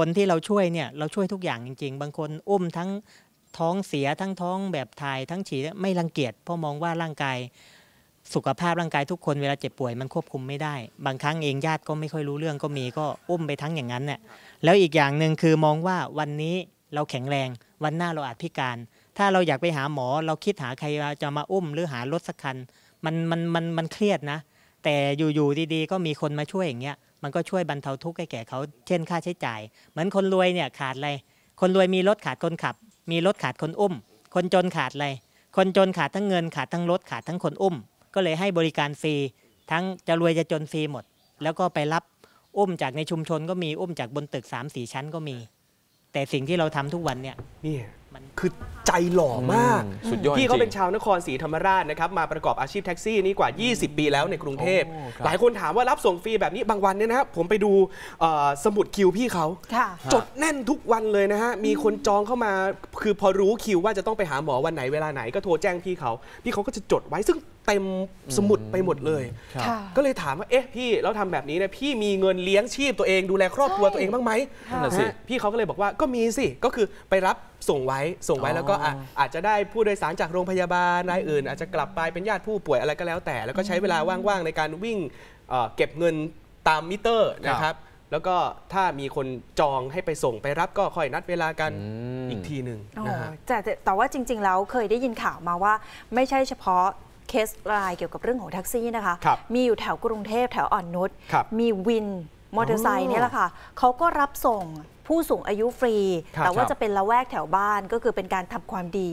คนที่เราช่วยเนี่ยเราช่วยทุกอย่างจริงๆ บางคนอุ้มทั้งท้องเสียทั้งท้อง แบบทาย ทั้งฉี่ไม่รังเกียจเพราะมองว่าร่างกาย สุขภาพร่างกาย ทุกคนเวลาเจ็บป่วยมันควบคุมไม่ได้บางครั้งเองญาติก็ไม่ค่อยรู้เรื่องก็มีก็อุ้มไปทั้งอย่างนั้นเนี่ยแล้วอีกอย่างหนึ่งคือมองว่าวันนี้เราแข็งแรงวันหน้าเราอาจพิการ ถ้าเราอยากไปหาหมอเราคิดหาใครจะมาอุ้มหรือหารถสักคันมันมันมัน มันเครียดนะ แต่อยู่ๆดีๆก็มีคนมาช่วยอย่างเงี้ยมันก็ช่วยบรรเทาทุกข์ให้แก่เขา เช่นค่าใช้จ่าย เหมือนคนรวยเนี่ยขาดอะไร คนรวยมีรถขาดคนขับ มีรถขาดคนอุ้ม คนจนขาดอะไร คนจนขาดทั้งเงินขาดทั้งรถขาดทั้งคนอุ้ม ก็เลยให้บริการฟรีทั้งจะรวยจะจนฟรีหมด แล้วก็ไปรับอุ้มจากในชุมชนก็มีอุ้มจากบนตึก3่ชั้นก็มี แต่สิ่งที่เราทำทุกวันเนี่ยเนี่ยคือใจหล่อมากสุดยอดพี่เขาเป็นชาวนครศรีธรรมราชนะครับ มาประกอบอาชีพแท็กซี่ นี่กว่า 20 ปีแล้วในกรุงเทพ หลายคนถามว่ารับส่งฟรีแบบนี้บางวันเนี่ยนะครับผมไปดูสมุดคิวพี่เขา จดแน่นทุกวันเลยนะฮะ มีคนจองเข้ามา คือพอรู้คิวว่าจะต้องไปหาหมอวันไหนเวลาไหนก็โทรแจ้งพี่เขา พี่เขาก็จะจดไว้ซึ่งเต็มสมุดไปหมดเลย ก็เลยถามว่าเอ๊ะพี่เราทำแบบนี้เนี่ยพี่มีเงินเลี้ยงชีพตัวเองดูแลครอบครัวตัวเองบ้างไหมพี่เขาก็เลยบอกว่าก็มีสิก็คือไปรับส่งไว้ ส่งไว้แล้วก็อาจจะได้ผู้โดยสารจากโรงพยาบาลรายอื่น อาจจะกลับไปเป็นญาติผู้ป่วยอะไรก็แล้วแต่ แล้วก็ใช้เวลาว่างๆ ในการวิ่งเก็บเงินตามมิเตอร์นะครับแล้วก็ถ้ามีคนจองให้ไปส่งไปรับก็ค่อยนัดเวลากันอีกทีหนึ่งนะฮะแต่แต่ว่าจริงๆแล้วเคยได้ยินข่าวมาว่า ไม่ใช่เฉพาะเคสรายเกี่ยวกับเรื่องของแท็กซี่นะคะคมีอยู่แถวกรุงเทพแถวอ่อนนุชมีวินมอเตอร์ไซค์นี่แหละค่ะเขาก็รับส่งผู้สูงอายุฟรี แต่ว่าจะเป็นละแวกแถวบ้านก็คือเป็นการทำความดี